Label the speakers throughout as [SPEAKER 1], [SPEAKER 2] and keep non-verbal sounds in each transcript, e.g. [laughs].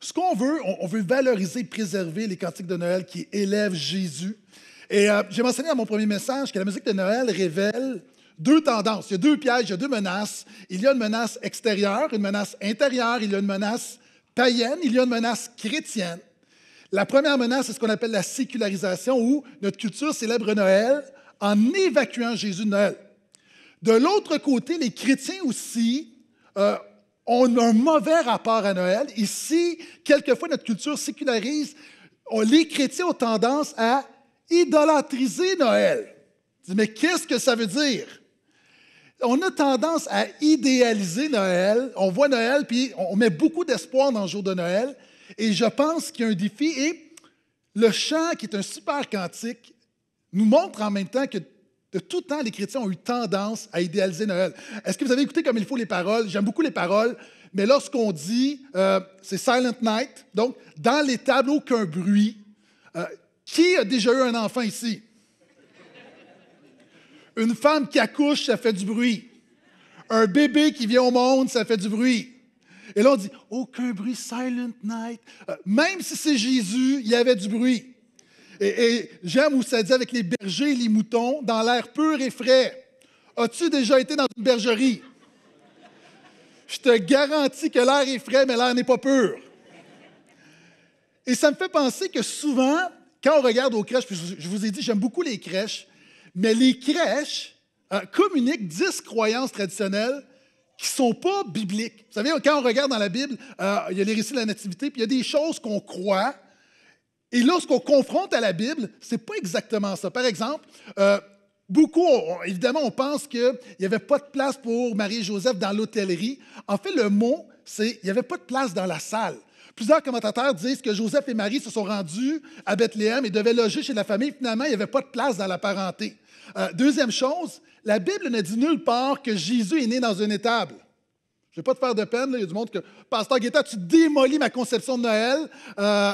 [SPEAKER 1] ce qu'on veut, on, veut valoriser, préserver les cantiques de Noël qui élèvent Jésus. Et euh, j'ai mentionné dans mon premier message que la musique de Noël révèle deux tendances. Il y a deux pièges, il y a deux menaces. Il y a une menace extérieure, une menace intérieure, il y a une menace païenne, il y a une menace chrétienne. La première menace, c'est ce qu'on appelle la sécularisation, où notre culture célèbre Noël en évacuant Jésus de Noël. De l'autre côté, les chrétiens aussi ont... Euh, on a un mauvais rapport à Noël. Ici, quelquefois, notre culture sécularise. les chrétiens ont tendance à idolatriser Noël. Mais qu'est-ce que ça veut dire? On a tendance à idéaliser Noël. On voit Noël, puis on met beaucoup d'espoir dans le jour de Noël. Et je pense qu'il y a un défi. Et le chant, qui est un super cantique, nous montre en même temps que de tout temps, les chrétiens ont eu tendance à idéaliser Noël. Est-ce que vous avez écouté comme il faut les paroles? J'aime beaucoup les paroles, mais lorsqu'on dit euh, c'est Silent Night, donc dans les tables, aucun bruit. Euh, qui a déjà eu un enfant ici? Une femme qui accouche, ça fait du bruit. Un bébé qui vient au monde, ça fait du bruit. Et là, on dit aucun bruit, Silent Night. Euh, même si c'est Jésus, il y avait du bruit. Et, j'aime où ça dit avec les bergers et les moutons, dans l'air pur et frais. As-tu déjà été dans une bergerie? Je te garantis que l'air est frais, mais l'air n'est pas pur. Et ça me fait penser que souvent, quand on regarde aux crèches, puis je vous ai dit, j'aime beaucoup les crèches, mais les crèches euh, communiquent dix croyances traditionnelles qui ne sont pas bibliques. Vous savez, quand on regarde dans la Bible, euh, il y a les récits de la Nativité, puis il y a des choses qu'on croit, et lorsqu'on confronte à la Bible, c'est pas exactement ça. Par exemple, euh, beaucoup, évidemment, on pense qu'il n'y avait pas de place pour Marie et Joseph dans l'hôtellerie. En fait, le mot, c'est il n'y avait pas de place dans la salle. Plusieurs commentateurs disent que Joseph et Marie se sont rendus à Bethléem et devaient loger chez la famille. Finalement, il n'y avait pas de place dans la parenté. Euh, deuxième chose, la Bible ne dit nulle part que Jésus est né dans une étable. Je ne vais pas te faire de peine, il y a du monde que, Pasteur Guetta, tu démolis ma conception de Noël. Euh,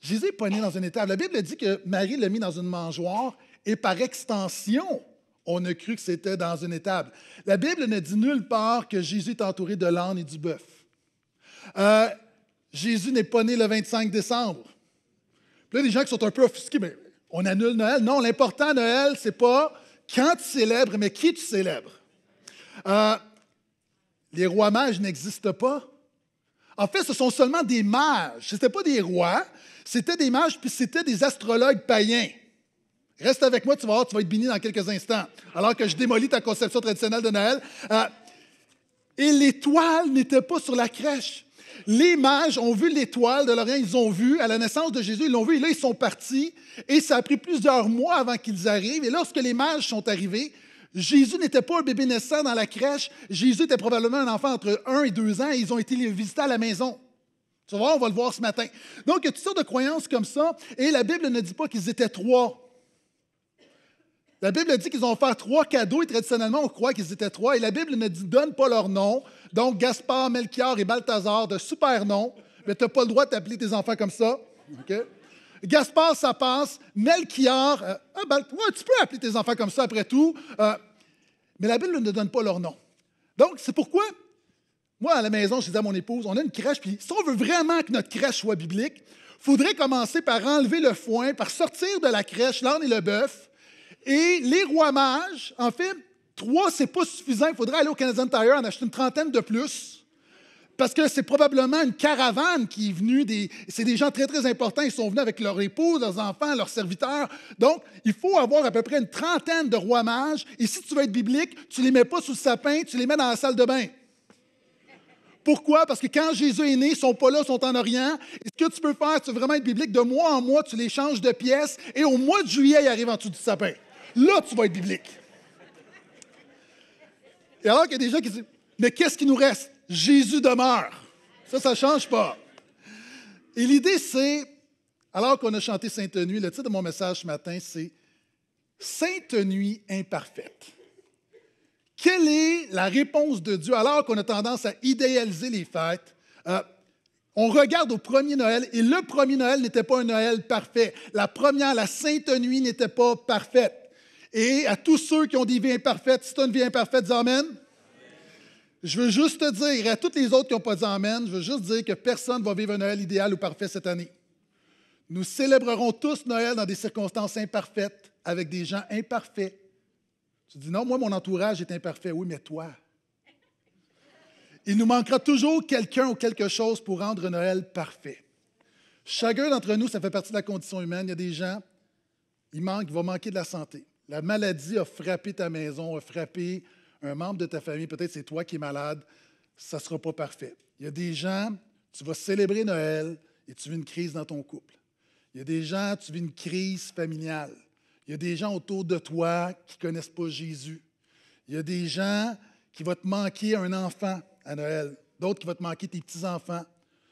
[SPEAKER 1] Jésus pas né dans une étable. La Bible dit que Marie l'a mis dans une mangeoire et par extension, on a cru que c'était dans une étable. La Bible ne dit nulle part que Jésus est entouré de l'âne et du bœuf. Euh, Jésus n'est pas né le 25 décembre. Puis là, les gens qui sont un peu offusqués, mais on annule Noël. Non, l'important Noël, c'est pas quand tu célèbres, mais qui tu célèbres. Euh, les rois mages n'existent pas. En fait, ce sont seulement des mages. Ce n'étaient pas des rois, c'était des mages, puis c'était des astrologues païens. Reste avec moi, tu vas voir, tu vas être béni dans quelques instants, alors que je démolis ta conception traditionnelle de Noël. Euh, et l'étoile n'était pas sur la crèche. Les mages ont vu l'étoile de l'Orient, ils ont vu, à la naissance de Jésus, ils l'ont vu, et là, ils sont partis, et ça a pris plusieurs mois avant qu'ils arrivent. Et lorsque les mages sont arrivés, Jésus n'était pas un bébé naissant dans la crèche, Jésus était probablement un enfant entre 1 et 2 ans, et ils ont été les visiter à la maison. Tu voir, on va le voir ce matin. Donc, il y a toutes sortes de croyances comme ça, et la Bible ne dit pas qu'ils étaient trois. La Bible dit qu'ils ont offert trois cadeaux, et traditionnellement, on croit qu'ils étaient trois, et la Bible ne donne pas leur nom. Donc, Gaspard, Melchior et Balthazar, de super noms, mais tu n'as pas le droit d'appeler tes enfants comme ça. Gaspard, ça passe. Melchior, euh, ah, tu peux appeler tes enfants comme ça après tout. Euh, mais la Bible ne donne pas leur nom. Donc, c'est pourquoi moi, à la maison, je disais à mon épouse, on a une crèche, puis si on veut vraiment que notre crèche soit biblique, faudrait commencer par enlever le foin, par sortir de la crèche l'âne et le bœuf. Et les rois mages, en fait, trois, c'est pas suffisant. Il faudrait aller au Canadian Tire en acheter une trentaine de plus. Parce que c'est probablement une caravane qui est venue. c'est des gens très, très importants. Ils sont venus avec leur épouse, leurs enfants, leurs serviteurs. Donc, il faut avoir à peu près une trentaine de rois mages. Et si tu veux être biblique, tu les mets pas sous le sapin, tu les mets dans la salle de bain. Pourquoi? Parce que quand Jésus est né, ils sont pas là, ils sont en Orient. Et ce que tu peux faire, tu veux vraiment être biblique, de mois en mois, tu les changes de pièces et au mois de juillet, ils arrivent en dessous du sapin. Là, tu vas être biblique. Et alors qu'il y a des gens qui disent Mais qu'est-ce qui nous reste? Jésus demeure. Ça, ça ne change pas. Et l'idée, c'est, alors qu'on a chanté Sainte Nuit, le titre de mon message ce matin, c'est Sainte Nuit imparfaite. Quelle est la réponse de Dieu alors qu'on a tendance à idéaliser les fêtes? Euh, on regarde au premier Noël et le premier Noël n'était pas un Noël parfait. La première, la Sainte Nuit n'était pas parfaite. Et à tous ceux qui ont des vies imparfaites, si tu as une vie imparfaite, dis Amen. Je veux juste te dire, et à tous les autres qui n'ont pas dit Amen, je veux juste dire que personne ne va vivre un Noël idéal ou parfait cette année. Nous célébrerons tous Noël dans des circonstances imparfaites, avec des gens imparfaits, tu dis, non, moi, mon entourage est imparfait. Oui, mais toi. Il nous manquera toujours quelqu'un ou quelque chose pour rendre Noël parfait. Chacun d'entre nous, ça fait partie de la condition humaine. Il y a des gens, il manque, il va manquer de la santé. La maladie a frappé ta maison, a frappé un membre de ta famille. Peut-être c'est toi qui es malade. Ça ne sera pas parfait. Il y a des gens, tu vas célébrer Noël et tu vis une crise dans ton couple. Il y a des gens, tu vis une crise familiale. Il y a des gens autour de toi qui ne connaissent pas Jésus. Il y a des gens qui vont te manquer un enfant à Noël, d'autres qui vont te manquer tes petits-enfants,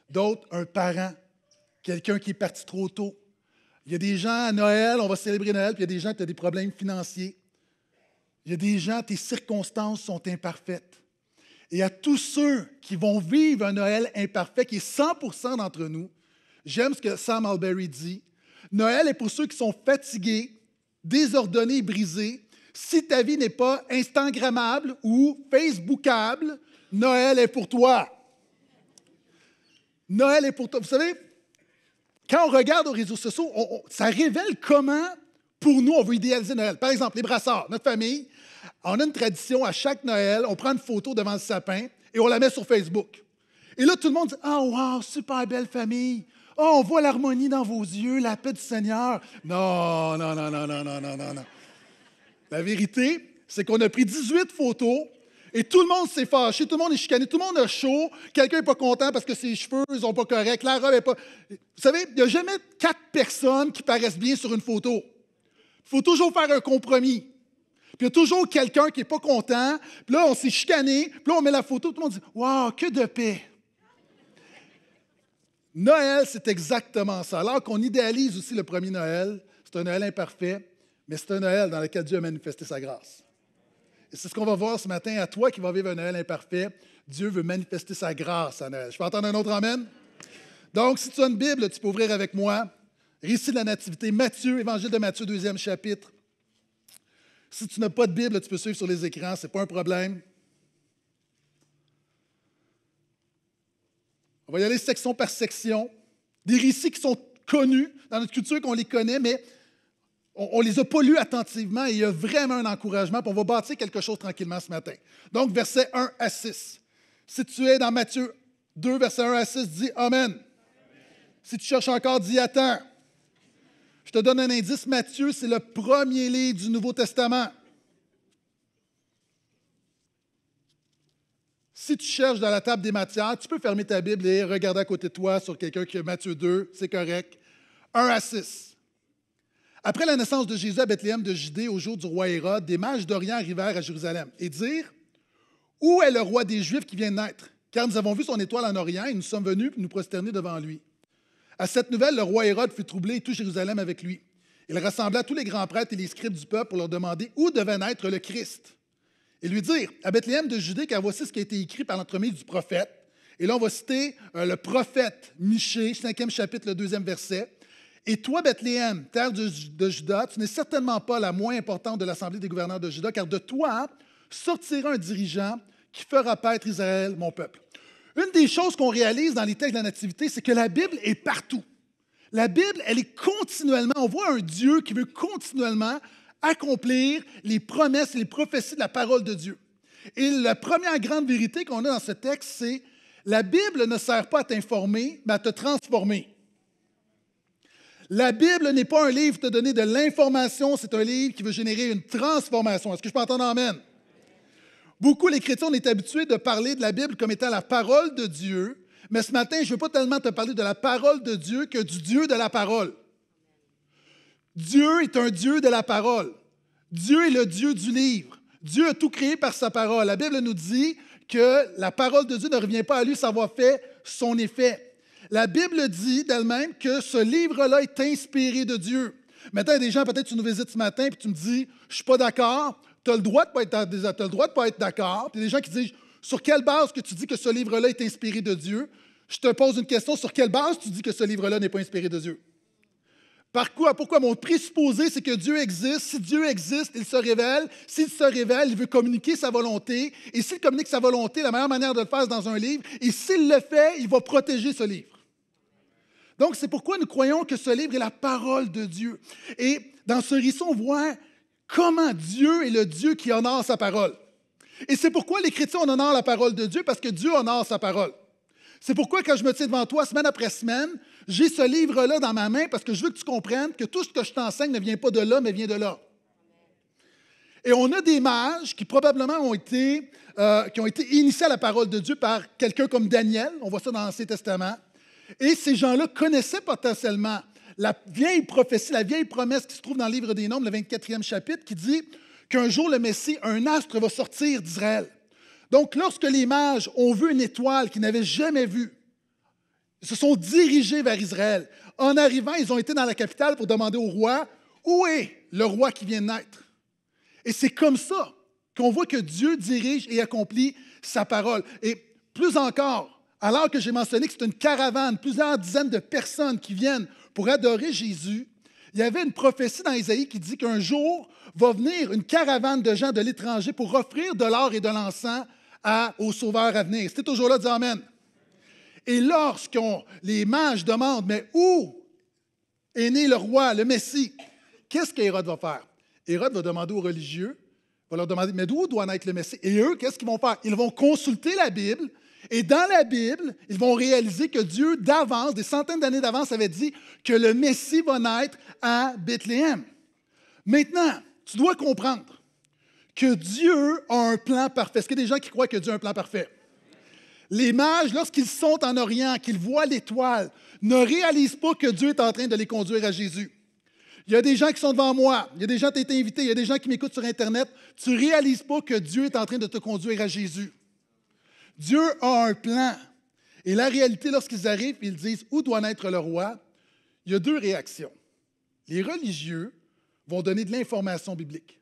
[SPEAKER 1] d'autres un parent, quelqu'un qui est parti trop tôt. Il y a des gens à Noël, on va célébrer Noël, puis il y a des gens qui ont des problèmes financiers. Il y a des gens, tes circonstances sont imparfaites. Et à tous ceux qui vont vivre un Noël imparfait, qui est 100 d'entre nous, j'aime ce que Sam Alberry dit. Noël est pour ceux qui sont fatigués, désordonnée et brisée, si ta vie n'est pas Instagrammable ou Facebookable, Noël est pour toi. Noël est pour toi. Vous savez, quand on regarde aux réseaux sociaux, ça révèle comment, pour nous, on veut idéaliser Noël. Par exemple, les brassards, notre famille, on a une tradition à chaque Noël, on prend une photo devant le sapin et on la met sur Facebook. Et là, tout le monde dit Ah, oh, wow, super belle famille. Oh, on voit l'harmonie dans vos yeux, la paix du Seigneur. Non, non, non, non, non, non, non, non, La vérité, c'est qu'on a pris 18 photos et tout le monde s'est fâché, tout le monde est chicané, tout le monde a chaud, quelqu'un n'est pas content parce que ses cheveux ils sont pas correct, la robe n'est pas. Vous savez, il n'y a jamais quatre personnes qui paraissent bien sur une photo. Il faut toujours faire un compromis. Puis il y a toujours quelqu'un qui n'est pas content, puis là, on s'est chicané, puis là, on met la photo, tout le monde dit Waouh, que de paix! Noël, c'est exactement ça. Alors qu'on idéalise aussi le premier Noël, c'est un Noël imparfait, mais c'est un Noël dans lequel Dieu a manifesté sa grâce. Et c'est ce qu'on va voir ce matin à toi qui vas vivre un Noël imparfait. Dieu veut manifester sa grâce à Noël. Je peux entendre un autre Amen? Donc, si tu as une Bible, tu peux ouvrir avec moi. Récit de la Nativité, Matthieu, Évangile de Matthieu, deuxième chapitre. Si tu n'as pas de Bible, tu peux suivre sur les écrans, ce n'est pas un problème. On va y aller section par section. Des récits qui sont connus dans notre culture, qu'on les connaît, mais on ne les a pas lus attentivement et il y a vraiment un encouragement. pour on va bâtir quelque chose tranquillement ce matin. Donc, versets 1 à 6. Si tu es dans Matthieu 2, verset 1 à 6, dis Amen. Si tu cherches encore, dis Attends. Je te donne un indice Matthieu, c'est le premier livre du Nouveau Testament. Si tu cherches dans la table des matières, tu peux fermer ta Bible et regarder à côté de toi sur quelqu'un qui a Matthieu 2, c'est correct. 1 à 6. Après la naissance de Jésus à Bethléem de Judée au jour du roi Hérode, des mages d'Orient arrivèrent à Jérusalem et dirent Où est le roi des Juifs qui vient de naître Car nous avons vu son étoile en Orient et nous sommes venus nous prosterner devant lui. À cette nouvelle, le roi Hérode fut troublé et tout Jérusalem avec lui. Il rassembla tous les grands prêtres et les scribes du peuple pour leur demander où devait naître le Christ et lui dire à Bethléem de Judée, car voici ce qui a été écrit par l'entremise du prophète. Et là, on va citer euh, le prophète Michée, 5e chapitre, le deuxième verset. Et toi, Bethléem, terre de, de Juda, tu n'es certainement pas la moins importante de l'Assemblée des gouverneurs de Juda, car de toi sortira un dirigeant qui fera paître Israël, mon peuple. Une des choses qu'on réalise dans les textes de la Nativité, c'est que la Bible est partout. La Bible, elle est continuellement, on voit un Dieu qui veut continuellement accomplir les promesses, les prophéties de la parole de Dieu. Et la première grande vérité qu'on a dans ce texte, c'est la Bible ne sert pas à t'informer, mais à te transformer. La Bible n'est pas un livre pour te donner de l'information, c'est un livre qui veut générer une transformation. Est-ce que je peux entendre Amen? Beaucoup, les chrétiens, on est habitués de parler de la Bible comme étant la parole de Dieu, mais ce matin, je ne veux pas tellement te parler de la parole de Dieu que du Dieu de la parole. Dieu est un Dieu de la parole. Dieu est le Dieu du livre. Dieu a tout créé par sa parole. La Bible nous dit que la parole de Dieu ne revient pas à lui savoir avoir fait son effet. La Bible dit d'elle-même que ce livre-là est inspiré de Dieu. Maintenant, il y a des gens, peut-être, tu nous visites ce matin et tu me dis Je ne suis pas d'accord. Tu as le droit de ne pas être, être d'accord. Il y a des gens qui disent Sur quelle base que tu dis que ce livre-là est inspiré de Dieu Je te pose une question Sur quelle base tu dis que ce livre-là n'est pas inspiré de Dieu par quoi? Pourquoi mon présupposé, c'est que Dieu existe. Si Dieu existe, il se révèle. S'il se révèle, il veut communiquer sa volonté. Et s'il communique sa volonté, la meilleure manière de le faire, c'est dans un livre. Et s'il le fait, il va protéger ce livre. Donc, c'est pourquoi nous croyons que ce livre est la parole de Dieu. Et dans ce récit, on voit comment Dieu est le Dieu qui honore sa parole. Et c'est pourquoi les chrétiens, honorent la parole de Dieu, parce que Dieu honore sa parole. C'est pourquoi quand je me tiens devant toi semaine après semaine, j'ai ce livre-là dans ma main parce que je veux que tu comprennes que tout ce que je t'enseigne ne vient pas de là, mais vient de là. Et on a des mages qui probablement ont été, euh, qui ont été initiés à la parole de Dieu par quelqu'un comme Daniel, on voit ça dans l'Ancien Testament. Et ces gens-là connaissaient potentiellement la vieille prophétie, la vieille promesse qui se trouve dans le livre des Nombres, le 24e chapitre, qui dit qu'un jour le Messie, un astre, va sortir d'Israël. Donc lorsque les mages ont vu une étoile qu'ils n'avaient jamais vue, se sont dirigés vers Israël. En arrivant, ils ont été dans la capitale pour demander au roi, où est le roi qui vient de naître? Et c'est comme ça qu'on voit que Dieu dirige et accomplit sa parole. Et plus encore, alors que j'ai mentionné que c'est une caravane, plusieurs dizaines de personnes qui viennent pour adorer Jésus, il y avait une prophétie dans Isaïe qui dit qu'un jour va venir une caravane de gens de l'étranger pour offrir de l'or et de l'encens au Sauveur à venir. C'était toujours là, dit Amen. Et lorsqu'on les mages demandent, mais où est né le roi, le Messie? Qu'est-ce qu'Hérode va faire? Hérode va demander aux religieux, va leur demander, mais d'où doit naître le Messie? Et eux, qu'est-ce qu'ils vont faire? Ils vont consulter la Bible. Et dans la Bible, ils vont réaliser que Dieu, d'avance, des centaines d'années d'avance, avait dit que le Messie va naître à Bethléem. Maintenant, tu dois comprendre que Dieu a un plan parfait. Est-ce qu'il y a des gens qui croient que Dieu a un plan parfait? Les mages, lorsqu'ils sont en Orient, qu'ils voient l'étoile, ne réalisent pas que Dieu est en train de les conduire à Jésus. Il y a des gens qui sont devant moi, il y a des gens qui ont été invités, il y a des gens qui m'écoutent sur Internet. Tu ne réalises pas que Dieu est en train de te conduire à Jésus. Dieu a un plan. Et la réalité, lorsqu'ils arrivent, ils disent Où doit naître le roi Il y a deux réactions. Les religieux vont donner de l'information biblique.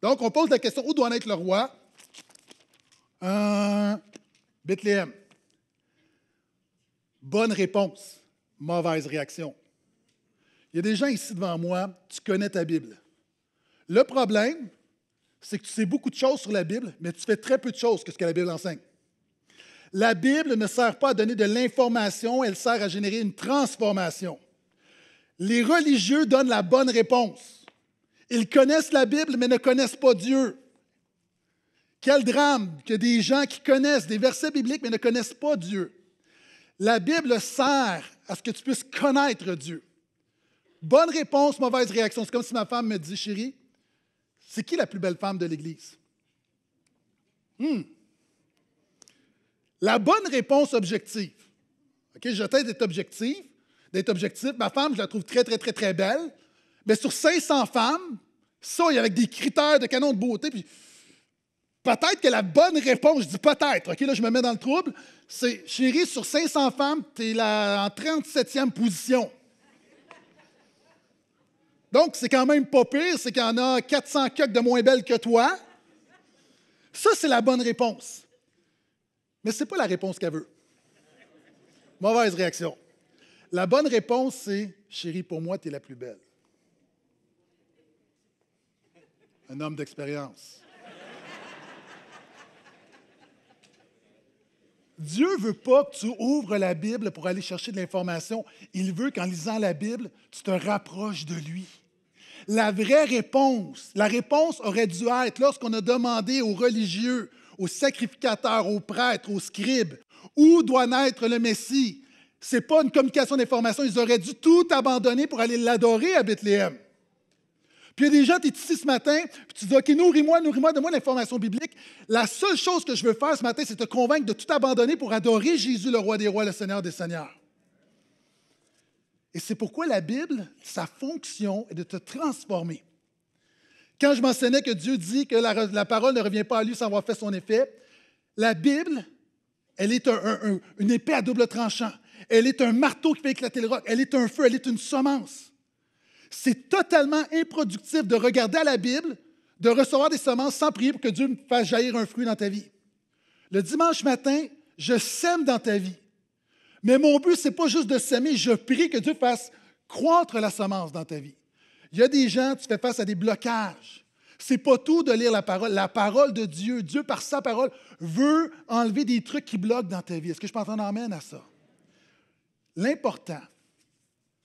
[SPEAKER 1] Donc, on pose la question Où doit naître le roi Bethléem. Bonne réponse, mauvaise réaction. Il y a des gens ici devant moi, tu connais ta Bible. Le problème, c'est que tu sais beaucoup de choses sur la Bible, mais tu fais très peu de choses que ce que la Bible enseigne. La Bible ne sert pas à donner de l'information, elle sert à générer une transformation. Les religieux donnent la bonne réponse. Ils connaissent la Bible, mais ne connaissent pas Dieu. Quel drame que des gens qui connaissent des versets bibliques mais ne connaissent pas Dieu. La Bible sert à ce que tu puisses connaître Dieu. Bonne réponse, mauvaise réaction. C'est comme si ma femme me dit, chérie, c'est qui la plus belle femme de l'Église? Hmm. La bonne réponse objective. OK, je d'être objectif, d'être objectif. Ma femme, je la trouve très, très, très, très belle. Mais sur 500 femmes, ça, il y avec des critères de canon de beauté, puis Peut-être que la bonne réponse, je dis peut-être, OK, là je me mets dans le trouble, c'est chérie, sur 500 femmes, tu es en 37e position. Donc, c'est quand même pas pire, c'est qu'il y en a 400 coques de moins belles que toi. Ça, c'est la bonne réponse. Mais c'est pas la réponse qu'elle veut. Mauvaise réaction. La bonne réponse, c'est Chérie, pour moi, tu es la plus belle. Un homme d'expérience. Dieu ne veut pas que tu ouvres la Bible pour aller chercher de l'information. Il veut qu'en lisant la Bible, tu te rapproches de lui. La vraie réponse, la réponse aurait dû être lorsqu'on a demandé aux religieux, aux sacrificateurs, aux prêtres, aux scribes, où doit naître le Messie. Ce n'est pas une communication d'information. Ils auraient dû tout abandonner pour aller l'adorer à Bethléem. Puis il y a des gens, tu es ici ce matin, puis tu dis, OK, nourris-moi, nourris-moi, donne-moi l'information biblique. La seule chose que je veux faire ce matin, c'est te convaincre de tout abandonner pour adorer Jésus, le roi des rois, le Seigneur des seigneurs. Et c'est pourquoi la Bible, sa fonction est de te transformer. Quand je mentionnais que Dieu dit que la, parole ne revient pas à lui sans avoir fait son effet, la Bible, elle est une épée à double tranchant. Elle est un marteau qui fait éclater le roc. Elle est un feu, elle est une semence. C'est totalement improductif de regarder à la Bible, de recevoir des semences sans prier pour que Dieu me fasse jaillir un fruit dans ta vie. Le dimanche matin, je sème dans ta vie. Mais mon but, ce n'est pas juste de semer, je prie que Dieu fasse croître la semence dans ta vie. Il y a des gens, tu fais face à des blocages. Ce n'est pas tout de lire la parole. La parole de Dieu, Dieu par sa parole, veut enlever des trucs qui bloquent dans ta vie. Est-ce que je peux entendre amène à ça? L'important,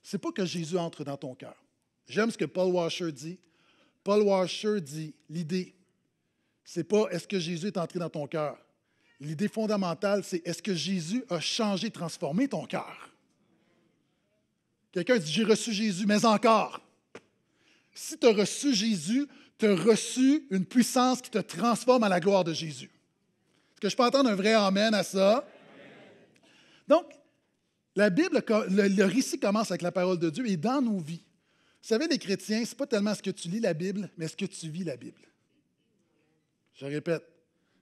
[SPEAKER 1] ce n'est pas que Jésus entre dans ton cœur. J'aime ce que Paul Washer dit. Paul Washer dit l'idée, c'est pas est-ce que Jésus est entré dans ton cœur. L'idée fondamentale, c'est est-ce que Jésus a changé, transformé ton cœur? Quelqu'un dit J'ai reçu Jésus, mais encore. Si tu as reçu Jésus, tu as reçu une puissance qui te transforme à la gloire de Jésus. Est-ce que je peux entendre un vrai Amen à ça? Donc, la Bible, le récit commence avec la parole de Dieu et dans nos vies. Vous savez, les chrétiens, c'est pas tellement ce que tu lis la Bible, mais ce que tu vis la Bible. Je répète,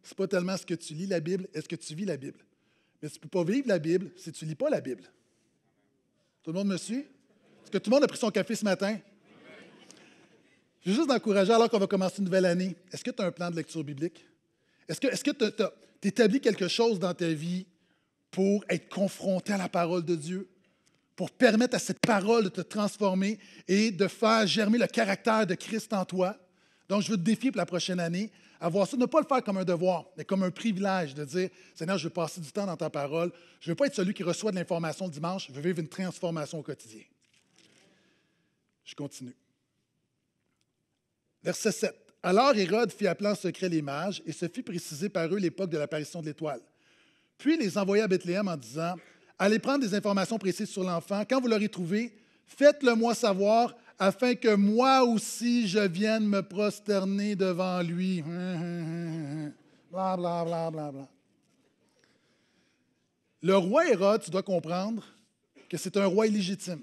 [SPEAKER 1] c'est pas tellement ce que tu lis la Bible, est-ce que tu vis la Bible. Mais tu ne peux pas vivre la Bible si tu ne lis pas la Bible. Tout le monde me suit? Est-ce que tout le monde a pris son café ce matin? Je veux juste encourager, alors qu'on va commencer une nouvelle année, est-ce que tu as un plan de lecture biblique? Est-ce que tu établis quelque chose dans ta vie pour être confronté à la parole de Dieu? pour permettre à cette parole de te transformer et de faire germer le caractère de Christ en toi. Donc, je veux te défier pour la prochaine année à voir ça, ne pas le faire comme un devoir, mais comme un privilège de dire Seigneur, je veux passer du temps dans ta parole. Je ne veux pas être celui qui reçoit de l'information le dimanche, je veux vivre une transformation au quotidien. Je continue. Verset 7. Alors Hérode fit appeler en secret les mages et se fit préciser par eux l'époque de l'apparition de l'étoile. Puis les envoya à Bethléem en disant Allez prendre des informations précises sur l'enfant. Quand vous l'aurez trouvé, faites-le moi savoir afin que moi aussi je vienne me prosterner devant lui. [laughs] Bla, bla, bla, bla, Le roi Hérode, tu dois comprendre que c'est un roi illégitime.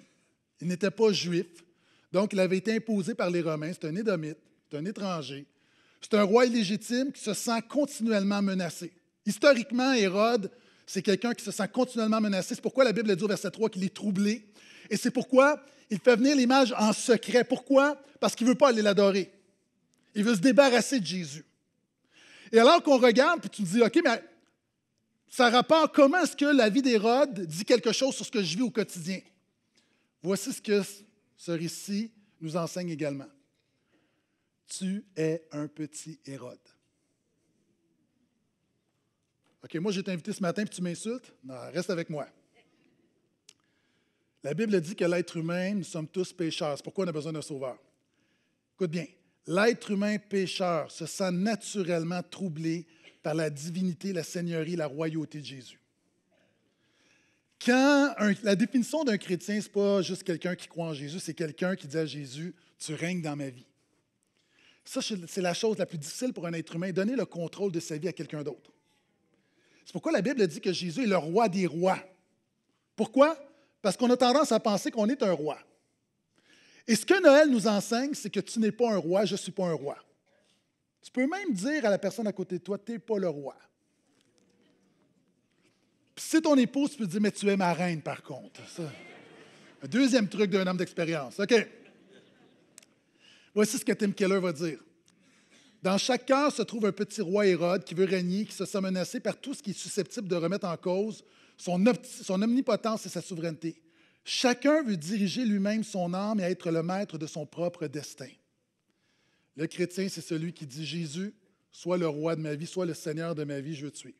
[SPEAKER 1] Il n'était pas juif, donc il avait été imposé par les Romains. C'est un édomite, c'est un étranger. C'est un roi illégitime qui se sent continuellement menacé. Historiquement, Hérode, c'est quelqu'un qui se sent continuellement menacé. C'est pourquoi la Bible dit au verset 3 qu'il est troublé. Et c'est pourquoi il fait venir l'image en secret. Pourquoi? Parce qu'il ne veut pas aller l'adorer. Il veut se débarrasser de Jésus. Et alors qu'on regarde, puis tu te dis, OK, mais ça rapporte comment est-ce que la vie d'Hérode dit quelque chose sur ce que je vis au quotidien. Voici ce que ce récit nous enseigne également. Tu es un petit Hérode. OK, moi, j'ai invité ce matin, puis tu m'insultes? Non, reste avec moi. La Bible dit que l'être humain, nous sommes tous pécheurs. C'est pourquoi on a besoin d'un sauveur. Écoute bien, l'être humain pécheur se sent naturellement troublé par la divinité, la seigneurie, la royauté de Jésus. Quand la définition d'un chrétien, ce n'est pas juste quelqu'un qui croit en Jésus, c'est quelqu'un qui dit à Jésus, tu règnes dans ma vie. Ça, c'est la chose la plus difficile pour un être humain, donner le contrôle de sa vie à quelqu'un d'autre. C'est pourquoi la Bible dit que Jésus est le roi des rois. Pourquoi? Parce qu'on a tendance à penser qu'on est un roi. Et ce que Noël nous enseigne, c'est que tu n'es pas un roi, je ne suis pas un roi. Tu peux même dire à la personne à côté de toi, tu n'es pas le roi. Puis si ton épouse, tu peux dire, mais tu es ma reine par contre. Un deuxième truc d'un homme d'expérience. OK. Voici ce que Tim Keller va dire. Dans chaque cœur se trouve un petit roi Hérode qui veut régner, qui se sent menacé par tout ce qui est susceptible de remettre en cause son, omnipotence et sa souveraineté. Chacun veut diriger lui-même son âme et être le maître de son propre destin. Le chrétien, c'est celui qui dit Jésus, sois le roi de ma vie, sois le seigneur de ma vie, je veux te suivre.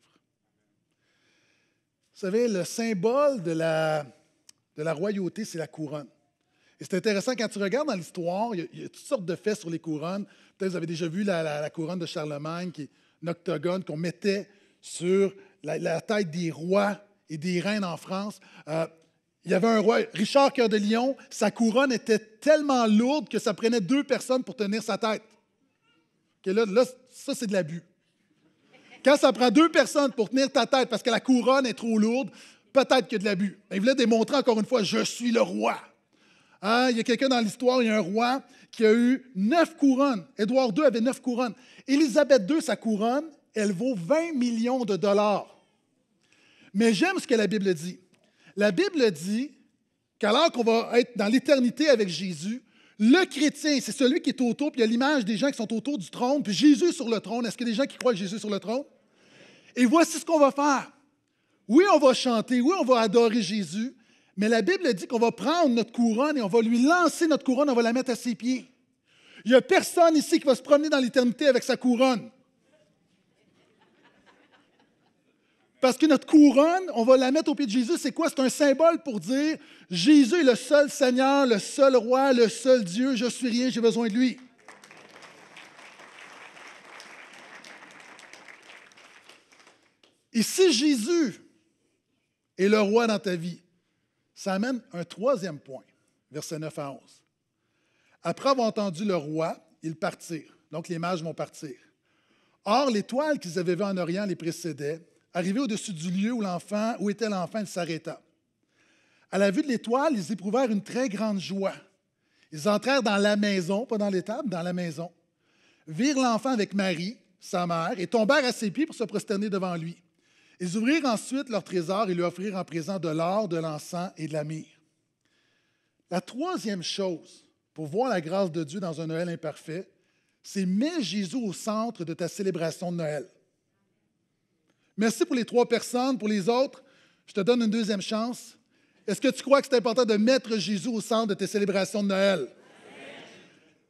[SPEAKER 1] Vous savez, le symbole de la, royauté, c'est la couronne. Et c'est intéressant, quand tu regardes dans l'histoire, il y, a toutes sortes de faits sur les couronnes. Peut-être vous avez déjà vu la, couronne de Charlemagne, qui est un octogone qu'on mettait sur la, tête des rois et des reines en France. Euh, il y avait un roi, Richard Cœur de Lion, sa couronne était tellement lourde que ça prenait deux personnes pour tenir sa tête. là, ça, c'est de l'abus. Quand ça prend deux personnes pour tenir ta tête parce que la couronne est trop lourde, peut-être que de l'abus. Il voulait démontrer encore une fois, je suis le roi. Hein, il y a quelqu'un dans l'histoire, il y a un roi qui a eu neuf couronnes. Édouard II avait neuf couronnes. Élisabeth II, sa couronne, elle vaut 20 millions de dollars. Mais j'aime ce que la Bible dit. La Bible dit qu'alors qu'on va être dans l'éternité avec Jésus, le chrétien, c'est celui qui est autour, puis il y a l'image des gens qui sont autour du trône, puis Jésus sur le trône. Est-ce qu'il y a des gens qui croient Jésus sur le trône? Et voici ce qu'on va faire. Oui, on va chanter, oui, on va adorer Jésus, mais la Bible dit qu'on va prendre notre couronne et on va lui lancer notre couronne, on va la mettre à ses pieds. Il n'y a personne ici qui va se promener dans l'éternité avec sa couronne. Parce que notre couronne, on va la mettre au pied de Jésus. C'est quoi? C'est un symbole pour dire Jésus est le seul Seigneur, le seul roi, le seul Dieu. Je suis rien, j'ai besoin de lui. Et si Jésus est le roi dans ta vie, ça amène un troisième point, versets 9 à 11. Après avoir entendu le roi, ils partirent. Donc les mages vont partir. Or, l'étoile qu'ils avaient vue en Orient les précédait. Arrivée au-dessus du lieu où, l'enfant, où était l'enfant, il s'arrêta. À la vue de l'étoile, ils éprouvèrent une très grande joie. Ils entrèrent dans la maison, pas dans l'étable, dans la maison, virent l'enfant avec Marie, sa mère, et tombèrent à ses pieds pour se prosterner devant lui. Ils ouvrirent ensuite leur trésor et lui offrirent en présent de l'or, de l'encens et de la myrrhe. La troisième chose pour voir la grâce de Dieu dans un Noël imparfait, c'est mettre Jésus au centre de ta célébration de Noël. Merci pour les trois personnes. Pour les autres, je te donne une deuxième chance. Est-ce que tu crois que c'est important de mettre Jésus au centre de tes célébrations de Noël?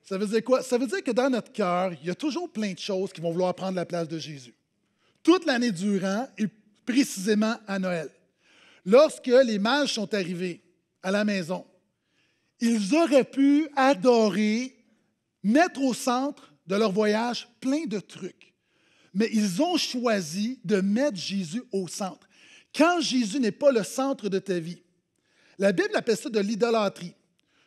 [SPEAKER 1] Ça veut dire quoi? Ça veut dire que dans notre cœur, il y a toujours plein de choses qui vont vouloir prendre la place de Jésus. Toute l'année durant, il précisément à Noël. Lorsque les mages sont arrivés à la maison, ils auraient pu adorer, mettre au centre de leur voyage plein de trucs. Mais ils ont choisi de mettre Jésus au centre. Quand Jésus n'est pas le centre de ta vie, la Bible appelle ça de l'idolâtrie.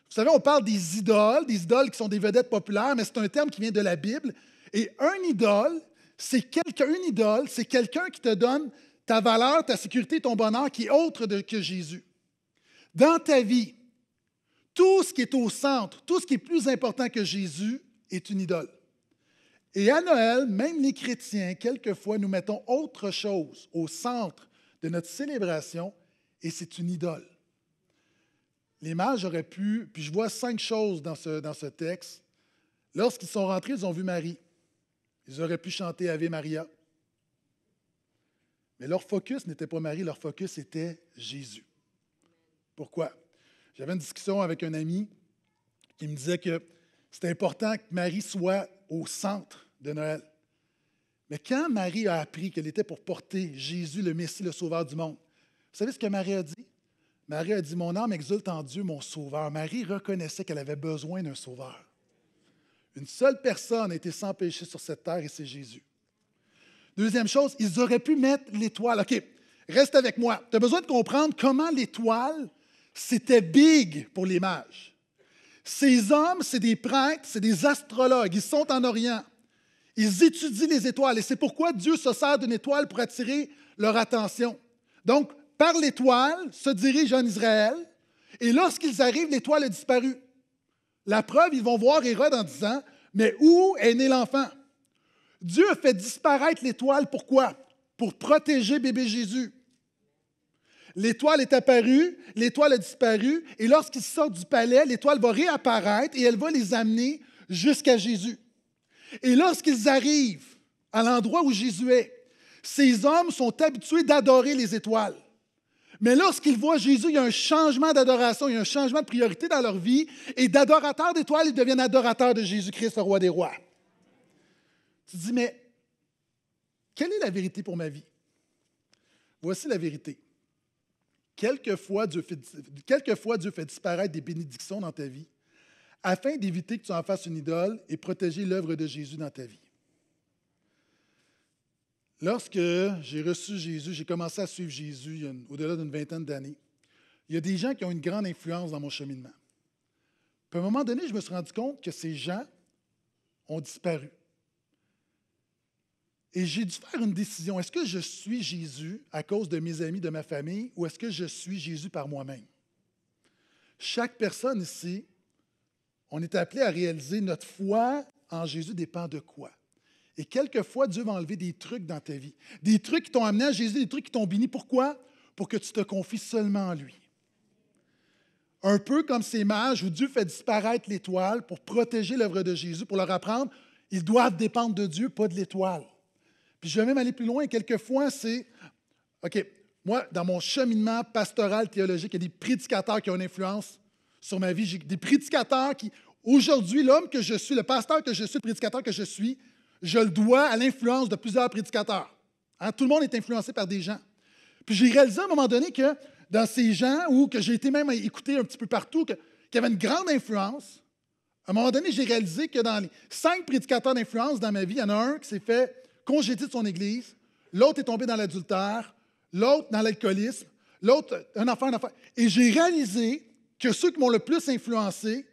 [SPEAKER 1] Vous savez, on parle des idoles, des idoles qui sont des vedettes populaires, mais c'est un terme qui vient de la Bible. Et un idole, c'est quelqu'un, une idole, c'est quelqu'un qui te donne ta valeur, ta sécurité, ton bonheur qui est autre que Jésus. Dans ta vie, tout ce qui est au centre, tout ce qui est plus important que Jésus est une idole. Et à Noël, même les chrétiens, quelquefois, nous mettons autre chose au centre de notre célébration et c'est une idole. L'image mages pu, puis je vois cinq choses dans ce, dans ce texte. Lorsqu'ils sont rentrés, ils ont vu Marie. Ils auraient pu chanter Ave Maria. Mais leur focus n'était pas Marie, leur focus était Jésus. Pourquoi? J'avais une discussion avec un ami qui me disait que c'était important que Marie soit au centre de Noël. Mais quand Marie a appris qu'elle était pour porter Jésus, le Messie, le Sauveur du monde, vous savez ce que Marie a dit? Marie a dit, mon âme exulte en Dieu, mon Sauveur. Marie reconnaissait qu'elle avait besoin d'un Sauveur. Une seule personne a été sans péché sur cette terre et c'est Jésus. Deuxième chose, ils auraient pu mettre l'étoile. OK, reste avec moi. Tu as besoin de comprendre comment l'étoile, c'était big pour les mages. Ces hommes, c'est des prêtres, c'est des astrologues. Ils sont en Orient. Ils étudient les étoiles et c'est pourquoi Dieu se sert d'une étoile pour attirer leur attention. Donc, par l'étoile, se dirigent en Israël et lorsqu'ils arrivent, l'étoile a disparu. La preuve, ils vont voir Hérode en disant, mais où est né l'enfant? Dieu a fait disparaître l'étoile. Pourquoi? Pour protéger bébé Jésus. L'étoile est apparue, l'étoile a disparu, et lorsqu'ils sortent du palais, l'étoile va réapparaître et elle va les amener jusqu'à Jésus. Et lorsqu'ils arrivent à l'endroit où Jésus est, ces hommes sont habitués d'adorer les étoiles. Mais lorsqu'ils voient Jésus, il y a un changement d'adoration, il y a un changement de priorité dans leur vie, et d'adorateurs d'étoiles, ils deviennent adorateurs de Jésus-Christ, le roi des rois. Tu dis, mais quelle est la vérité pour ma vie? Voici la vérité. Quelquefois, Dieu fait, Dieu fait disparaître des bénédictions dans ta vie afin d'éviter que tu en fasses une idole et protéger l'œuvre de Jésus dans ta vie. Lorsque j'ai reçu Jésus, j'ai commencé à suivre Jésus au-delà d'une vingtaine d'années. Il y a des gens qui ont une grande influence dans mon cheminement. Puis à un moment donné, je me suis rendu compte que ces gens ont disparu. Et j'ai dû faire une décision. Est-ce que je suis Jésus à cause de mes amis, de ma famille, ou est-ce que je suis Jésus par moi-même? Chaque personne ici, on est appelé à réaliser notre foi en Jésus dépend de quoi? Et quelquefois, Dieu va enlever des trucs dans ta vie. Des trucs qui t'ont amené à Jésus, des trucs qui t'ont béni. Pourquoi? Pour que tu te confies seulement en lui. Un peu comme ces mages où Dieu fait disparaître l'étoile pour protéger l'œuvre de Jésus, pour leur apprendre, ils doivent dépendre de Dieu, pas de l'étoile. Puis je vais même aller plus loin. Quelquefois, c'est, OK, moi, dans mon cheminement pastoral théologique, il y a des prédicateurs qui ont une influence sur ma vie. J'ai des prédicateurs qui, aujourd'hui, l'homme que je suis, le pasteur que je suis, le prédicateur que je suis, je le dois à l'influence de plusieurs prédicateurs. Hein, tout le monde est influencé par des gens. Puis j'ai réalisé à un moment donné que dans ces gens, ou que j'ai été même écouté un petit peu partout, qu'il y avait une grande influence, à un moment donné, j'ai réalisé que dans les cinq prédicateurs d'influence dans ma vie, il y en a un qui s'est fait congédié de son Église, l'autre est tombé dans l'adultère, l'autre dans l'alcoolisme, l'autre, un enfant, un enfant. Et j'ai réalisé que ceux qui m'ont le plus influencé,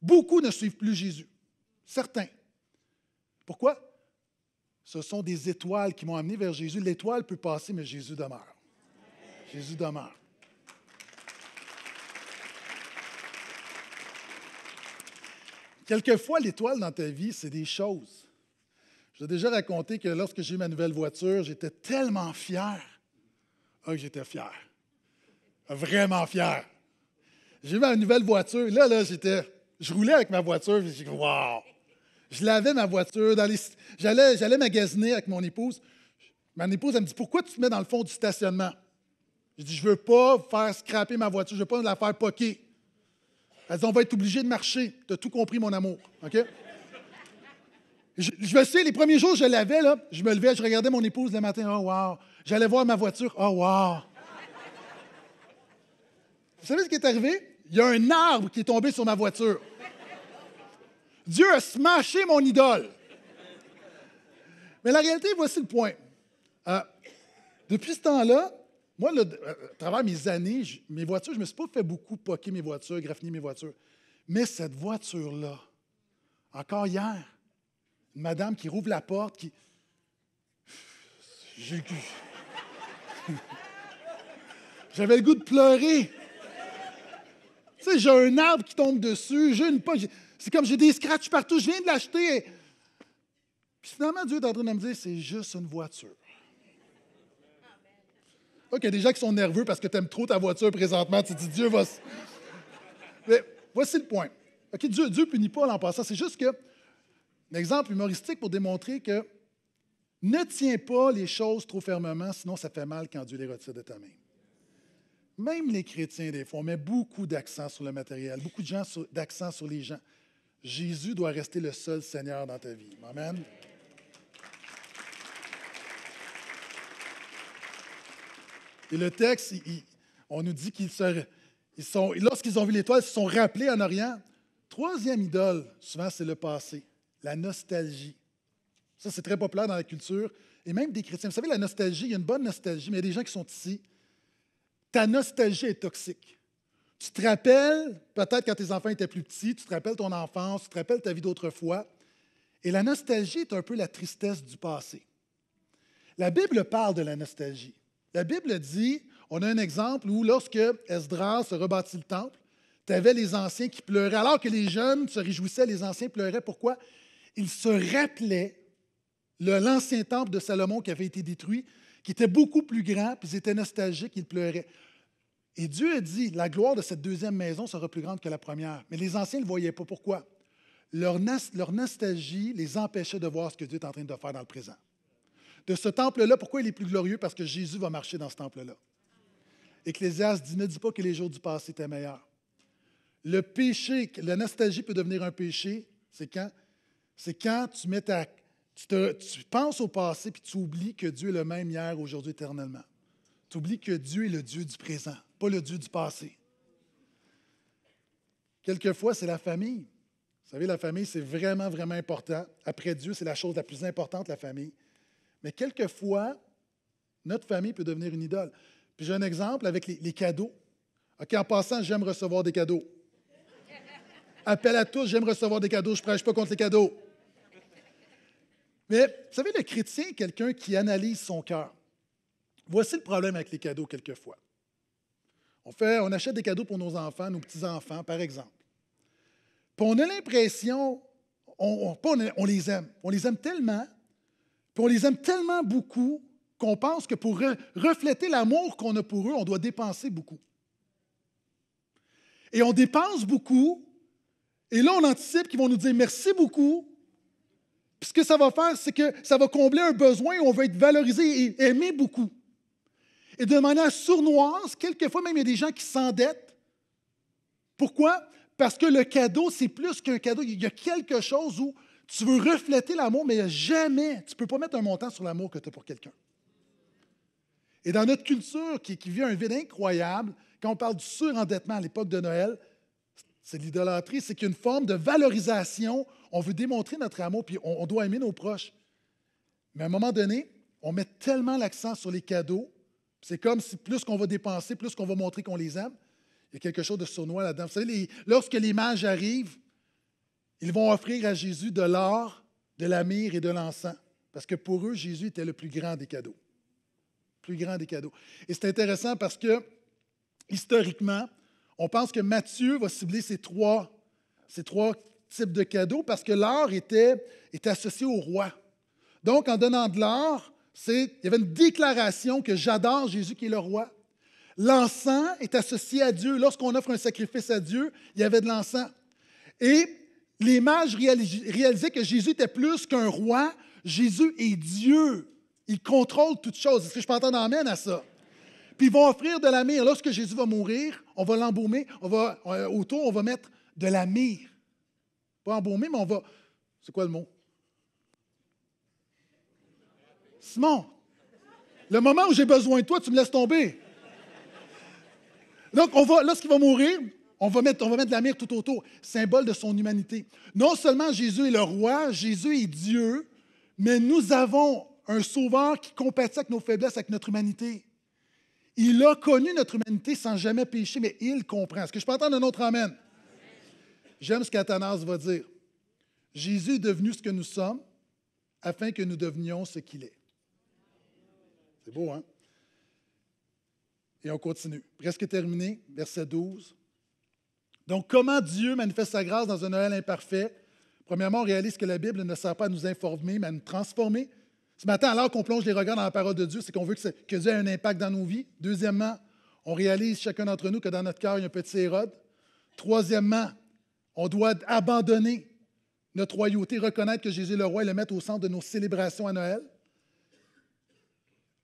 [SPEAKER 1] beaucoup ne suivent plus Jésus. Certains. Pourquoi? Ce sont des étoiles qui m'ont amené vers Jésus. L'étoile peut passer, mais Jésus demeure. Jésus demeure. Quelquefois, l'étoile dans ta vie, c'est des choses. J'ai déjà raconté que lorsque j'ai ma nouvelle voiture, j'étais tellement fier. Ah, que j'étais fier. Vraiment fier. J'ai eu ma nouvelle voiture. Là, là, j'étais. Je roulais avec ma voiture. J'ai dit, wow! Je lavais ma voiture. j'allais, magasiner avec mon épouse. Ma épouse, elle me dit, pourquoi tu te mets dans le fond du stationnement? Je dis « je veux pas faire scraper ma voiture. Je veux pas la faire poquer. Elle dit, on va être obligé de marcher. Tu as tout compris, mon amour. OK? Je, je, sais, les premiers jours, je l'avais, là. Je me levais, je regardais mon épouse le matin. Oh, wow. J'allais voir ma voiture. Oh, wow. Vous savez ce qui est arrivé? Il y a un arbre qui est tombé sur ma voiture. Dieu a smashé mon idole. Mais la réalité, voici le point. Euh, depuis ce temps-là, moi, euh, à travers mes années, mes voitures, je ne me suis pas fait beaucoup poquer mes voitures, graffiner mes voitures. Mais cette voiture-là, encore hier, madame qui rouvre la porte, qui. J'avais le goût de pleurer. Tu sais, j'ai un arbre qui tombe dessus, j'ai une poche. C'est comme j'ai des scratchs partout, je viens de l'acheter. Puis finalement, Dieu est en train de me dire c'est juste une voiture. OK, il y a des gens qui sont nerveux parce que tu aimes trop ta voiture présentement. Tu dis Dieu va. Mais voici le point. OK, Dieu ne punit pas en passant. C'est juste que un exemple humoristique pour démontrer que ne tiens pas les choses trop fermement, sinon ça fait mal quand Dieu les retire de ta main. Même les chrétiens, des fois, on met beaucoup d'accent sur le matériel, beaucoup d'accent sur les gens. Jésus doit rester le seul Seigneur dans ta vie. Amen. Et le texte, on nous dit qu'ils se, sont, lorsqu'ils ont vu l'étoile, ils se sont rappelés en Orient. Troisième idole, souvent, c'est le passé la nostalgie. Ça, c'est très populaire dans la culture, et même des chrétiens. Vous savez, la nostalgie, il y a une bonne nostalgie, mais il y a des gens qui sont ici. Ta nostalgie est toxique. Tu te rappelles, peut-être quand tes enfants étaient plus petits, tu te rappelles ton enfance, tu te rappelles ta vie d'autrefois. Et la nostalgie est un peu la tristesse du passé. La Bible parle de la nostalgie. La Bible dit, on a un exemple où lorsque Esdras se rebâtit le temple, tu avais les anciens qui pleuraient, alors que les jeunes se réjouissaient, les anciens pleuraient. Pourquoi? il se rappelait l'ancien temple de Salomon qui avait été détruit, qui était beaucoup plus grand, puis ils étaient nostalgiques, ils pleuraient. Et Dieu a dit, la gloire de cette deuxième maison sera plus grande que la première. Mais les anciens ne le voyaient pas. Pourquoi? Leur, nostalgie les empêchait de voir ce que Dieu est en train de faire dans le présent. De ce temple-là, pourquoi il est plus glorieux? Parce que Jésus va marcher dans ce temple-là. Ecclésiaste dit, ne dis pas que les jours du passé étaient meilleurs. Le péché, la nostalgie peut devenir un péché, c'est quand c'est quand tu, mets ta, tu, penses au passé puis tu oublies que Dieu est le même hier, aujourd'hui, éternellement. Tu oublies que Dieu est le Dieu du présent, pas le Dieu du passé. Quelquefois, c'est la famille. Vous savez, la famille, c'est vraiment, vraiment important. Après Dieu, c'est la chose la plus importante, la famille. Mais quelquefois, notre famille peut devenir une idole. Puis j'ai un exemple avec les, les cadeaux. OK, en passant, j'aime recevoir des cadeaux. Appel à tous, j'aime recevoir des cadeaux, je ne prêche pas contre les cadeaux. Mais vous savez, le chrétien est quelqu'un qui analyse son cœur. Voici le problème avec les cadeaux quelquefois. On, fait, on achète des cadeaux pour nos enfants, nos petits-enfants, par exemple. Puis on a l'impression, on, on, les aime. On les aime tellement, puis on les aime tellement beaucoup qu'on pense que pour refléter l'amour qu'on a pour eux, on doit dépenser beaucoup. Et on dépense beaucoup, et là on anticipe qu'ils vont nous dire merci beaucoup, puis ce que ça va faire, c'est que ça va combler un besoin, on va être valorisé et aimé beaucoup. Et de manière sournoise, quelquefois même, il y a des gens qui s'endettent. Pourquoi? Parce que le cadeau, c'est plus qu'un cadeau. Il y a quelque chose où tu veux refléter l'amour, mais jamais tu ne peux pas mettre un montant sur l'amour que tu as pour quelqu'un. Et dans notre culture qui, vit un vide incroyable, quand on parle du surendettement à l'époque de Noël, c'est l'idolâtrie, c'est qu'une forme de valorisation on veut démontrer notre amour, puis on, doit aimer nos proches. Mais à un moment donné, on met tellement l'accent sur les cadeaux, c'est comme si plus qu'on va dépenser, plus qu'on va montrer qu'on les aime. Il y a quelque chose de sournois là-dedans. Vous savez, lorsque les mages arrivent, ils vont offrir à Jésus de l'or, de la myrrhe et de l'encens, parce que pour eux, Jésus était le plus grand des cadeaux. Le Plus grand des cadeaux. Et c'est intéressant parce que, historiquement, on pense que Matthieu va cibler ces trois, ces trois de cadeau parce que l'or était, associé au roi. Donc, en donnant de l'or, il y avait une déclaration que j'adore Jésus qui est le roi. L'encens est associé à Dieu. Lorsqu'on offre un sacrifice à Dieu, il y avait de l'encens. Et les mages réalisaient que Jésus était plus qu'un roi. Jésus est Dieu. Il contrôle toutes choses. Est-ce que je peux entendre amène à ça? Puis ils vont offrir de la myrrhe. Lorsque Jésus va mourir, on va l'embaumer, on va, euh, autour, on va mettre de la myrrhe. Pas embaumer, mais on va. C'est quoi le mot? Simon, le moment où j'ai besoin de toi, tu me laisses tomber. Donc, on va, lorsqu'il va mourir, on va, mettre, on de la mire tout autour, symbole de son humanité. Non seulement Jésus est le roi, Jésus est Dieu, mais nous avons un sauveur qui compatit avec nos faiblesses, avec notre humanité. Il a connu notre humanité sans jamais pécher, mais il comprend. Est-ce que je peux entendre un autre Amen? J'aime ce qu'Athanas va dire. Jésus est devenu ce que nous sommes afin que nous devenions ce qu'il est. C'est beau, hein? Et on continue. Presque terminé, verset 12. Donc, comment Dieu manifeste sa grâce dans un Noël imparfait? Premièrement, on réalise que la Bible ne sert pas à nous informer, mais à nous transformer. Ce matin, alors qu'on plonge les regards dans la parole de Dieu, c'est qu'on veut que, que, Dieu ait un impact dans nos vies. Deuxièmement, on réalise chacun d'entre nous que dans notre cœur, il y a un petit Hérode. Troisièmement, on doit abandonner notre royauté, reconnaître que Jésus est le roi et le mettre au centre de nos célébrations à Noël.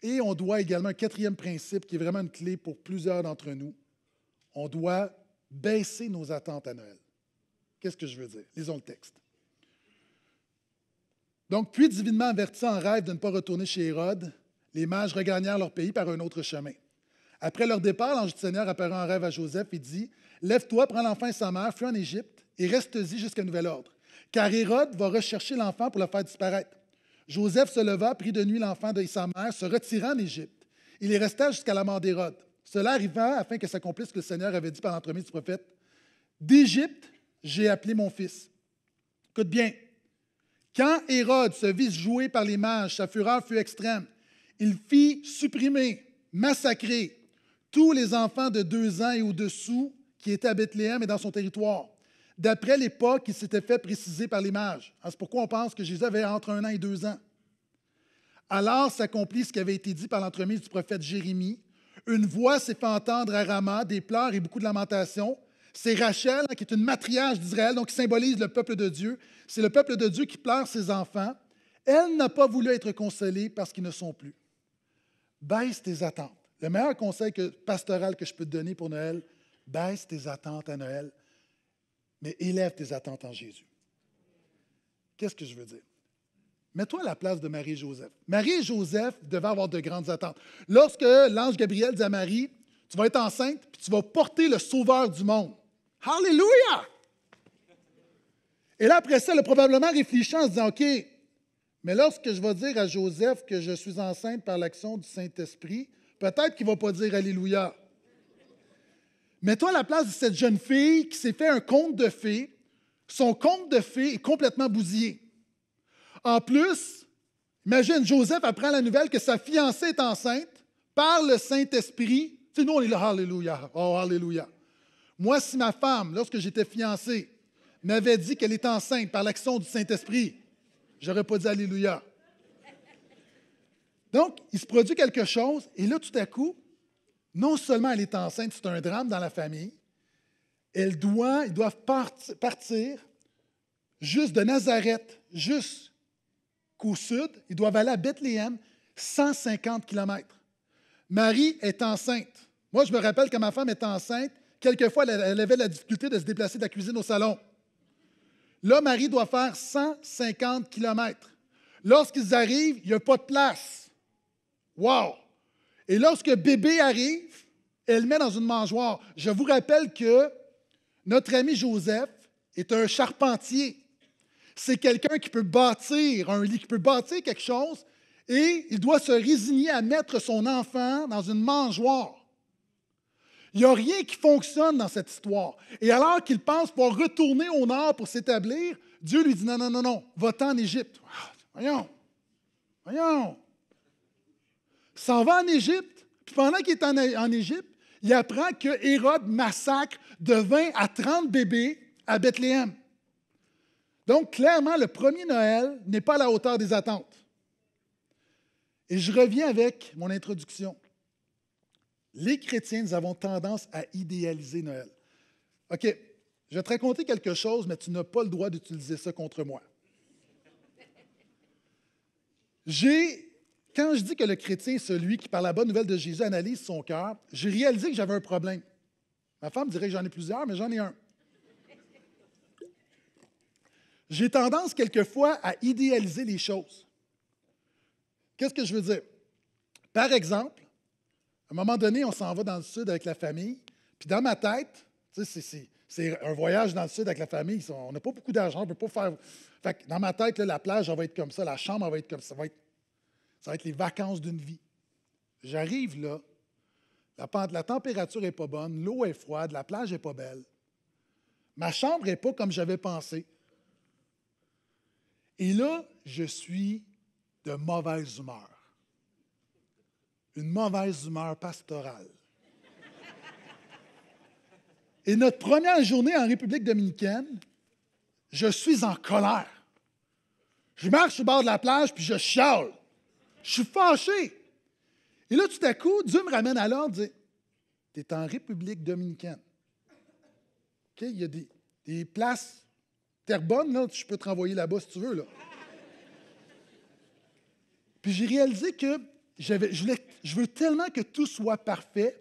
[SPEAKER 1] Et on doit également, un quatrième principe qui est vraiment une clé pour plusieurs d'entre nous, on doit baisser nos attentes à Noël. Qu'est-ce que je veux dire? Lisons le texte. Donc, puis divinement avertis en rêve de ne pas retourner chez Hérode, les mages regagnèrent leur pays par un autre chemin. Après leur départ, l'ange du Seigneur apparaît en rêve à Joseph et dit Lève-toi, prends l'enfant et sa mère, fuis en Égypte et reste-y jusqu'à nouvel ordre. Car Hérode va rechercher l'enfant pour le faire disparaître. Joseph se leva, prit de nuit l'enfant de sa mère, se retira en Égypte. Il y resta jusqu'à la mort d'Hérode. Cela arriva afin que s'accomplisse ce que le Seigneur avait dit par l'entremise du prophète. D'Égypte, j'ai appelé mon fils. Écoute bien. Quand Hérode se vit joué par les mages, sa fureur fut extrême. Il fit supprimer, massacrer tous les enfants de deux ans et au-dessous qui étaient à Bethléem et dans son territoire d'après l'époque qui s'était fait préciser par l'image mages. Ah, c'est pourquoi on pense que Jésus avait entre un an et deux ans. Alors s'accomplit ce qui avait été dit par l'entremise du prophète Jérémie. Une voix s'est fait entendre à Rama, des pleurs et beaucoup de lamentations. C'est Rachel, qui est une matriarche d'Israël, donc qui symbolise le peuple de Dieu. C'est le peuple de Dieu qui pleure ses enfants. Elle n'a pas voulu être consolée parce qu'ils ne sont plus. Baisse tes attentes. Le meilleur conseil que, pastoral que je peux te donner pour Noël, baisse tes attentes à Noël mais élève tes attentes en Jésus. Qu'est-ce que je veux dire? Mets-toi à la place de Marie Joseph. Marie Joseph devait avoir de grandes attentes. Lorsque l'ange Gabriel dit à Marie, tu vas être enceinte, puis tu vas porter le sauveur du monde. Hallelujah! Et là, après ça, elle a probablement réfléchi en se disant, OK, mais lorsque je vais dire à Joseph que je suis enceinte par l'action du Saint-Esprit, peut-être qu'il ne va pas dire Alléluia. Mets-toi à la place de cette jeune fille qui s'est fait un conte de fées. Son conte de fées est complètement bousillé. En plus, imagine, Joseph apprend la nouvelle que sa fiancée est enceinte par le Saint-Esprit. Tu sais, nous, on est là, Alléluia, oh, hallelujah. Moi, si ma femme, lorsque j'étais fiancée, m'avait dit qu'elle est enceinte par l'action du Saint-Esprit, j'aurais pas dit Alléluia. Donc, il se produit quelque chose, et là, tout à coup, non seulement elle est enceinte, c'est un drame dans la famille, elle doit, ils doivent partir juste de Nazareth, juste jusqu'au sud, ils doivent aller à Bethléem, 150 kilomètres. Marie est enceinte. Moi, je me rappelle que ma femme est enceinte, quelquefois, elle avait la difficulté de se déplacer de la cuisine au salon. Là, Marie doit faire 150 kilomètres. Lorsqu'ils arrivent, il n'y a pas de place. Wow! Et lorsque bébé arrive, elle met dans une mangeoire. Je vous rappelle que notre ami Joseph est un charpentier. C'est quelqu'un qui peut bâtir un lit, qui peut bâtir quelque chose, et il doit se résigner à mettre son enfant dans une mangeoire. Il n'y a rien qui fonctionne dans cette histoire. Et alors qu'il pense pouvoir retourner au nord pour s'établir, Dieu lui dit non, non, non, non, va-t'en en Égypte. Ah, voyons, voyons s'en va en Égypte. Puis pendant qu'il est en, Égypte, il apprend que Hérode massacre de 20 à 30 bébés à Bethléem. Donc, clairement, le premier Noël n'est pas à la hauteur des attentes. Et je reviens avec mon introduction. Les chrétiens, nous avons tendance à idéaliser Noël. OK, je vais te raconter quelque chose, mais tu n'as pas le droit d'utiliser ça contre moi. J'ai quand je dis que le chrétien est celui qui, par la bonne nouvelle de Jésus, analyse son cœur, j'ai réalisé que j'avais un problème. Ma femme dirait que j'en ai plusieurs, mais j'en ai un. J'ai tendance quelquefois à idéaliser les choses. Qu'est-ce que je veux dire? Par exemple, à un moment donné, on s'en va dans le sud avec la famille, puis dans ma tête, c'est un voyage dans le sud avec la famille, on n'a pas beaucoup d'argent, on ne peut pas faire... dans ma tête, la plage, va être comme ça, la chambre, va être comme ça, ça va être ça va être les vacances d'une vie. J'arrive là, la, température n'est pas bonne, l'eau est froide, la plage n'est pas belle. Ma chambre n'est pas comme j'avais pensé. Et là, je suis de mauvaise humeur. Une mauvaise humeur pastorale. Et notre première journée en République dominicaine, je suis en colère. Je marche au bord de la plage puis je chiale. Je suis fâché. Et là, tout à coup, Dieu me ramène à l'ordre, dit Tu es en République dominicaine. Il y a des, places. terre là, je peux te renvoyer là-bas si tu veux. Là. Puis j'ai réalisé que je, veux tellement que tout soit parfait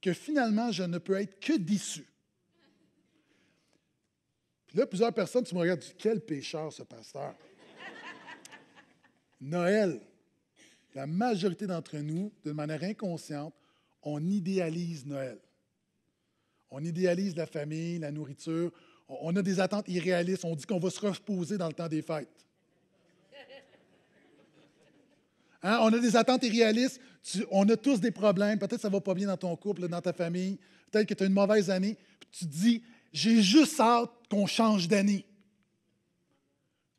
[SPEAKER 1] que finalement, je ne peux être que déçu. Puis là, plusieurs personnes, tu me regardes, quel pécheur ce pasteur. Noël, la majorité d'entre nous, de manière inconsciente, on idéalise Noël. On idéalise la famille, la nourriture. On a des attentes irréalistes. On dit qu'on va se reposer dans le temps des fêtes. Hein? On a des attentes irréalistes. on a tous des problèmes. Peut-être que ça ne va pas bien dans ton couple, dans ta famille. Peut-être que tu as une mauvaise année. tu te dis, j'ai juste hâte qu'on change d'année.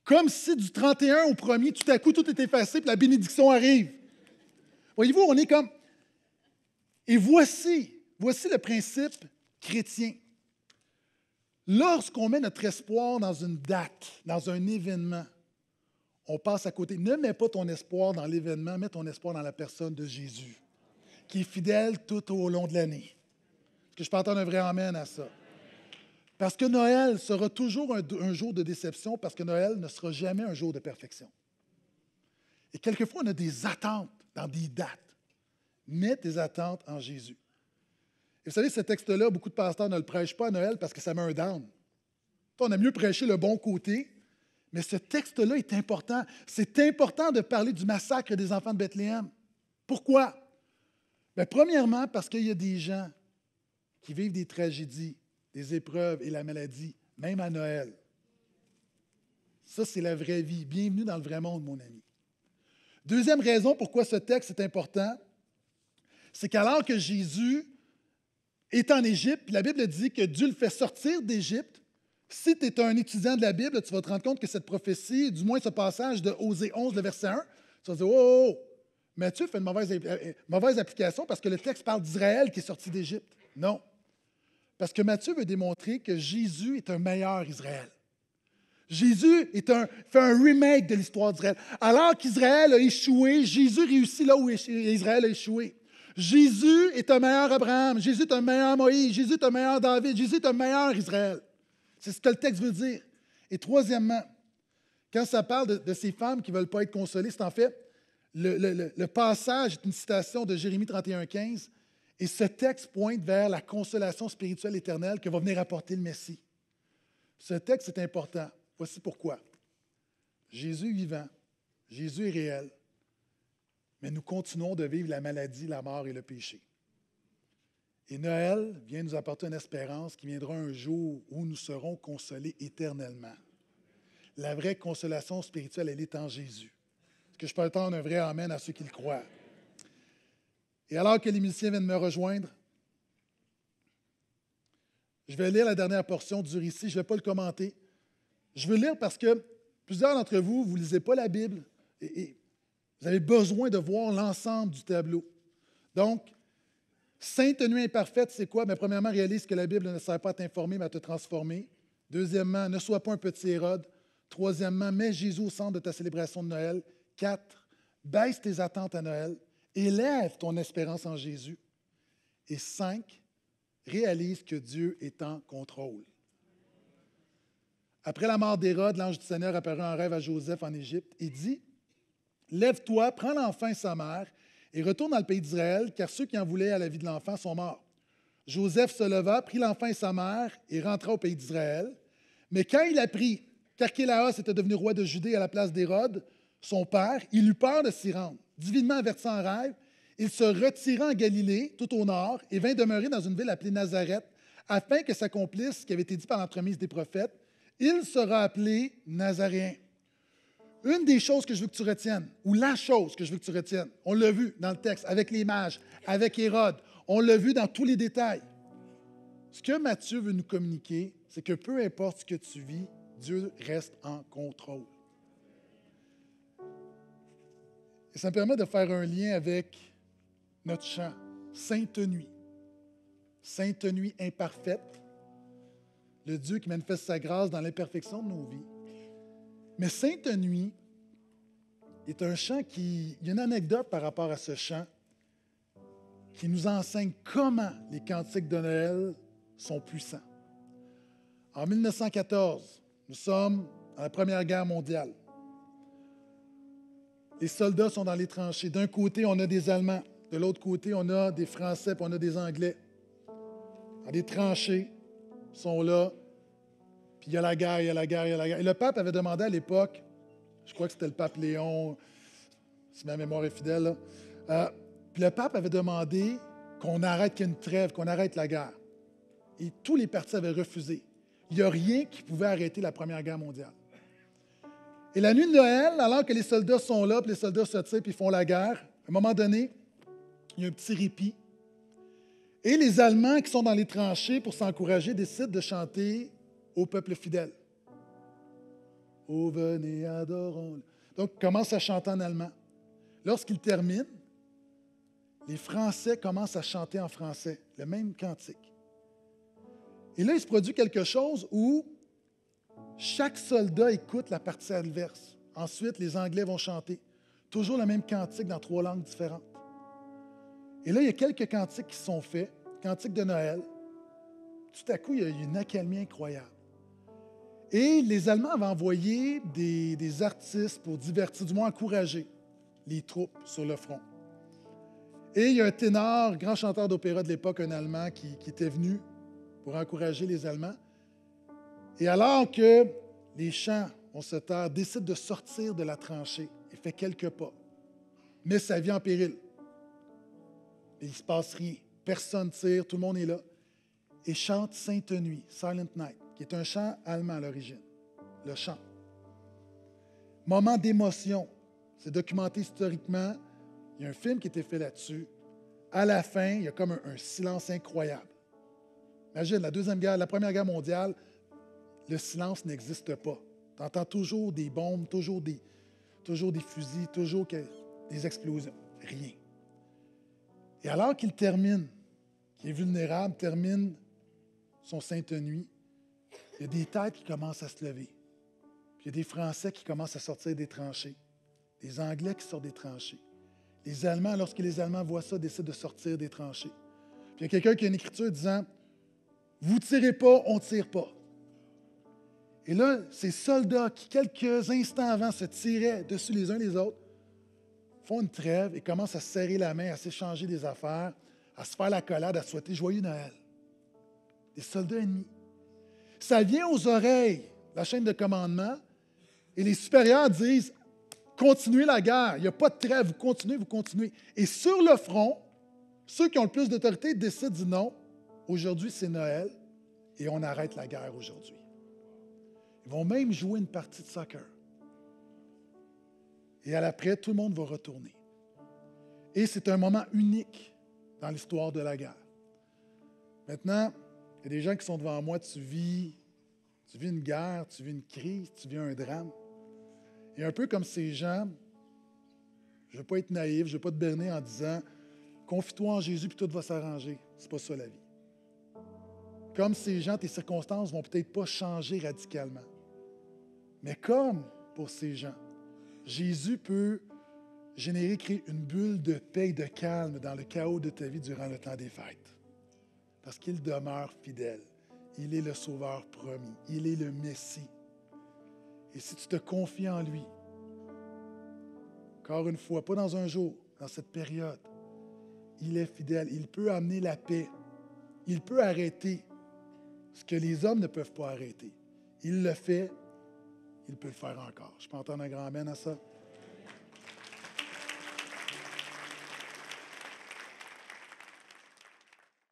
[SPEAKER 1] Comme si du 31 au 1er, tout à coup, tout est effacé, et la bénédiction arrive. Voyez-vous, on est comme... Et voici, voici le principe chrétien. Lorsqu'on met notre espoir dans une date, dans un événement, on passe à côté. Ne mets pas ton espoir dans l'événement, mets ton espoir dans la personne de Jésus, qui est fidèle tout au long de l'année. Est-ce que je peux entendre un vrai amen à ça? Parce que Noël sera toujours un, jour de déception, parce que Noël ne sera jamais un jour de perfection. Et quelquefois, on a des attentes dans des dates. Mets tes attentes en Jésus. Et vous savez, ce texte-là, beaucoup de pasteurs ne le prêchent pas à Noël parce que ça met un down. On a mieux prêché le bon côté, mais ce texte-là est important. C'est important de parler du massacre des enfants de Bethléem. Pourquoi? Bien, premièrement, parce qu'il y a des gens qui vivent des tragédies des épreuves et la maladie, même à Noël. Ça, c'est la vraie vie. Bienvenue dans le vrai monde, mon ami. Deuxième raison pourquoi ce texte est important, c'est qu'alors que Jésus est en Égypte, la Bible dit que Dieu le fait sortir d'Égypte. Si tu es un étudiant de la Bible, tu vas te rendre compte que cette prophétie, du moins ce passage de Osée 11, le verset 1, tu vas dire oh, oh, oh Matthieu fait une mauvaise, euh, euh, mauvaise application parce que le texte parle d'Israël qui est sorti d'Égypte. Non. Parce que Matthieu veut démontrer que Jésus est un meilleur Israël. Jésus est un, fait un remake de l'histoire d'Israël. Alors qu'Israël a échoué, Jésus réussit là où Israël a échoué. Jésus est un meilleur Abraham, Jésus est un meilleur Moïse, Jésus est un meilleur David, Jésus est un meilleur Israël. C'est ce que le texte veut dire. Et troisièmement, quand ça parle de, ces femmes qui ne veulent pas être consolées, c'est en fait, le, le, passage est une citation de Jérémie 31,15. Et ce texte pointe vers la consolation spirituelle éternelle que va venir apporter le Messie. Ce texte est important. Voici pourquoi. Jésus est vivant, Jésus est réel, mais nous continuons de vivre la maladie, la mort et le péché. Et Noël vient nous apporter une espérance qui viendra un jour où nous serons consolés éternellement. La vraie consolation spirituelle, elle est en Jésus. Est-ce que je peux attendre un vrai Amen à ceux qui le croient? Et alors que les musiciens viennent me rejoindre, je vais lire la dernière portion du récit, je ne vais pas le commenter. Je veux lire parce que plusieurs d'entre vous, vous ne lisez pas la Bible et, vous avez besoin de voir l'ensemble du tableau. Donc, sainte nuit imparfaite, c'est quoi? Ben, premièrement, réalise que la Bible ne sert pas à t'informer, mais à te transformer. Deuxièmement, ne sois pas un petit Hérode. Troisièmement, mets Jésus au centre de ta célébration de Noël. Quatre, baisse tes attentes à Noël. Élève ton espérance en Jésus. Et cinq, réalise que Dieu est en contrôle. Après la mort d'Hérode, l'ange du Seigneur apparut en rêve à Joseph en Égypte et dit Lève-toi, prends l'enfant et sa mère et retourne dans le pays d'Israël, car ceux qui en voulaient à la vie de l'enfant sont morts. Joseph se leva, prit l'enfant et sa mère et rentra au pays d'Israël. Mais quand il apprit qu'Archélaos était devenu roi de Judée à la place d'Hérode, son père, il eut peur de s'y rendre divinement averti en rêve, il se retira en Galilée, tout au nord, et vint demeurer dans une ville appelée Nazareth, afin que s'accomplisse ce qui avait été dit par l'entremise des prophètes. Il sera appelé Nazaréen. Une des choses que je veux que tu retiennes, ou la chose que je veux que tu retiennes, on l'a vu dans le texte, avec les mages, avec Hérode, on l'a vu dans tous les détails. Ce que Matthieu veut nous communiquer, c'est que peu importe ce que tu vis, Dieu reste en contrôle. Et ça me permet de faire un lien avec notre chant, Sainte Nuit. Sainte Nuit imparfaite, le Dieu qui manifeste sa grâce dans l'imperfection de nos vies. Mais Sainte Nuit est un chant qui. Il y a une anecdote par rapport à ce chant qui nous enseigne comment les cantiques de Noël sont puissants. En 1914, nous sommes à la Première Guerre mondiale. Les soldats sont dans les tranchées. D'un côté, on a des Allemands. De l'autre côté, on a des Français, puis on a des Anglais. Dans les tranchées, sont là. Puis il y a la guerre, il y a la guerre, il y a la guerre. Et le pape avait demandé à l'époque, je crois que c'était le pape Léon, si ma mémoire est fidèle, euh, le pape avait demandé qu'on arrête qu'il une trêve, qu'on arrête la guerre. Et tous les partis avaient refusé. Il n'y a rien qui pouvait arrêter la Première Guerre mondiale. Et la nuit de Noël, alors que les soldats sont là, puis les soldats se tirent, puis font la guerre, à un moment donné, il y a un petit répit. Et les Allemands qui sont dans les tranchées pour s'encourager décident de chanter au peuple fidèle. Oh, venez, adorons. Donc, commence à chanter en allemand. Lorsqu'ils terminent, les Français commencent à chanter en français, le même cantique. Et là, il se produit quelque chose où chaque soldat écoute la partie adverse. Ensuite, les Anglais vont chanter. Toujours le même cantique dans trois langues différentes. Et là, il y a quelques cantiques qui sont faits, cantiques de Noël. Tout à coup, il y a une accalmie incroyable. Et les Allemands avaient envoyé des, artistes pour divertir, du moins encourager les troupes sur le front. Et il y a un ténor, grand chanteur d'opéra de l'époque, un Allemand, qui était venu pour encourager les Allemands. Et alors que les chants, on se terre, décide de sortir de la tranchée et fait quelques pas, met sa vie en péril. il ne se passe rien. Personne tire, tout le monde est là. Et chante Sainte Nuit, Silent Night, qui est un chant allemand à l'origine. Le chant. Moment d'émotion. C'est documenté historiquement. Il y a un film qui a été fait là-dessus. À la fin, il y a comme un, un silence incroyable. Imagine la deuxième guerre, la première guerre mondiale, le silence n'existe pas. Tu entends toujours des bombes, toujours des, toujours des fusils, toujours des explosions. Rien. Et alors qu'il termine, qu'il est vulnérable, termine son sainte nuit, il y a des têtes qui commencent à se lever. il y a des Français qui commencent à sortir des tranchées, des Anglais qui sortent des tranchées. Les Allemands, lorsque les Allemands voient ça, décident de sortir des tranchées. Puis il y a quelqu'un qui a une écriture disant Vous tirez pas, on ne tire pas. Et là, ces soldats qui, quelques instants avant, se tiraient dessus les uns les autres, font une trêve et commencent à serrer la main, à s'échanger des affaires, à se faire la collade, à souhaiter joyeux Noël. Des soldats ennemis. Ça vient aux oreilles, la chaîne de commandement, et les supérieurs disent continuez la guerre, il n'y a pas de trêve, vous continuez, vous continuez. Et sur le front, ceux qui ont le plus d'autorité décident non, aujourd'hui c'est Noël et on arrête la guerre aujourd'hui. Ils vont même jouer une partie de soccer. Et à l'après, tout le monde va retourner. Et c'est un moment unique dans l'histoire de la guerre. Maintenant, il y a des gens qui sont devant moi, tu vis, tu vis une guerre, tu vis une crise, tu vis un drame. Et un peu comme ces gens, je ne veux pas être naïf, je ne veux pas te berner en disant confie-toi en Jésus puis tout va s'arranger. C'est pas ça la vie. Comme ces gens, tes circonstances vont peut-être pas changer radicalement. Mais comme pour ces gens, Jésus peut générer, créer une bulle de paix et de calme dans le chaos de ta vie durant le temps des fêtes. Parce qu'il demeure fidèle. Il est le Sauveur promis. Il est le Messie. Et si tu te confies en lui, encore une fois, pas dans un jour, dans cette période, il est fidèle. Il peut amener la paix. Il peut arrêter ce que les hommes ne peuvent pas arrêter. Il le fait il peut le faire encore. Je peux entendre un grand amen à ça?